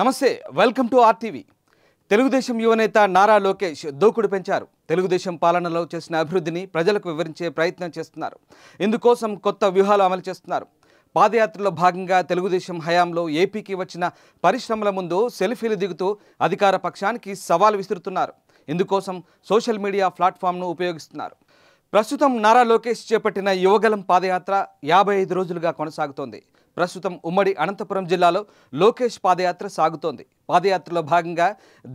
నమస్తే welcome to RTV Telugu Desam యువనేత నారా లోకేష్ దూకుడు పెంచారు తెలుగుదేశం పాలనలో చేసిన అభివృద్ధిని ప్రజలకు వివరించే ప్రయత్నం చేస్తున్నారు ఇందుకోసం కొత్త వ్యూహాలు అమలు చేస్తున్నారు పాదయాత్రలో భాగంగా తెలుగుదేశం హయాంలో ఏపీకి వచ్చిన పరిశ్రమల ముందు సెల్ఫీలు దిగుతూ అధికార పక్షానికి సవాల్ విసురుతున్నారు ఇందుకోసం సోషల్ మీడియా ప్లాట్ఫామ్ను ఉపయోగిస్తున్నారు ప్రస్తుతం నారా లోకేష్ చేపట్టిన యువగలం పాదయాత్ర యాభై ఐదు రోజులుగా కొనసాగుతోంది ప్రస్తుతం ఉమ్మడి అనంతపురం జిల్లాలో లోకేష్ పాదయాత్ర సాగుతోంది పాదయాత్రలో భాగంగా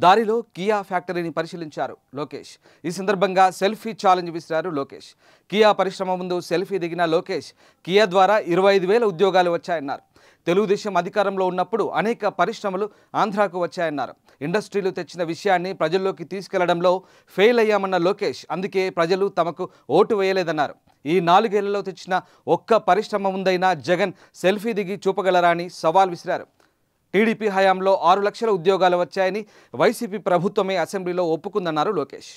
దారిలో కియా ఫ్యాక్టరీని పరిశీలించారు లోకేష్ ఈ సందర్భంగా సెల్ఫీ ఛాలెంజ్ విసిరారు లోకేష్ కియా పరిశ్రమ ముందు సెల్ఫీ దిగిన లోకేష్ కియా ద్వారా ఇరవై వేల ఉద్యోగాలు వచ్చాయన్నారు తెలుగుదేశం అధికారంలో ఉన్నప్పుడు అనేక పరిశ్రమలు ఆంధ్రాకు వచ్చాయన్నారు ఇండస్ట్రీలు తెచ్చిన విషయాన్ని ప్రజల్లోకి తీసుకెళ్లడంలో ఫెయిల్ అయ్యామన్న లోకేష్ అందుకే ప్రజలు తమకు ఓటు వేయలేదన్నారు ఈ నాలుగేళ్లలో తెచ్చిన ఒక్క పరిశ్రమ ఉందైనా జగన్ సెల్ఫీ దిగి చూపగలరా అని సవాల్ విసిరారు టీడీపీ హయాంలో ఆరు లక్షల ఉద్యోగాలు వచ్చాయని వైసీపీ ప్రభుత్వమే అసెంబ్లీలో ఒప్పుకుందన్నారు లోకేష్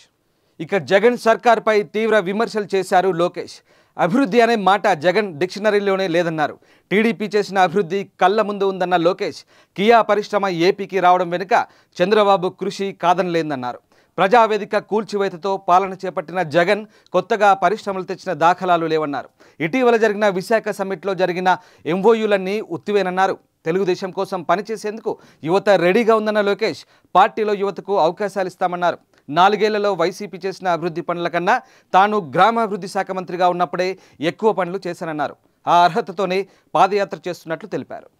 ఇక జగన్ సర్కార్పై తీవ్ర విమర్శలు చేశారు లోకేష్ అభివృద్ధి అనే మాట జగన్ డిక్షనరీలోనే లేదన్నారు టీడీపీ చేసిన అభివృద్ధి కళ్ళ ముందు ఉందన్న లోకేష్ కియా పరిశ్రమ ఏపీకి రావడం వెనుక చంద్రబాబు కృషి కాదనలేదన్నారు ప్రజావేదిక కూల్చివేతతో పాలన చేపట్టిన జగన్ కొత్తగా పరిశ్రమలు తెచ్చిన దాఖలాలు లేవన్నారు ఇటీవల జరిగిన విశాఖ సమ్మిట్లో జరిగిన ఎంఓయూలన్నీ ఉత్తివేనన్నారు తెలుగుదేశం కోసం పనిచేసేందుకు యువత రెడీగా ఉందన్న లోకేష్ పార్టీలో యువతకు అవకాశాలు ఇస్తామన్నారు నాలుగేళ్లలో వైసీపీ చేసిన అభివృద్ధి పనుల కన్నా తాను గ్రామాభివృద్ధి శాఖ మంత్రిగా ఉన్నప్పుడే ఎక్కువ పనులు చేశానన్నారు ఆ అర్హతతోనే పాదయాత్ర చేస్తున్నట్లు తెలిపారు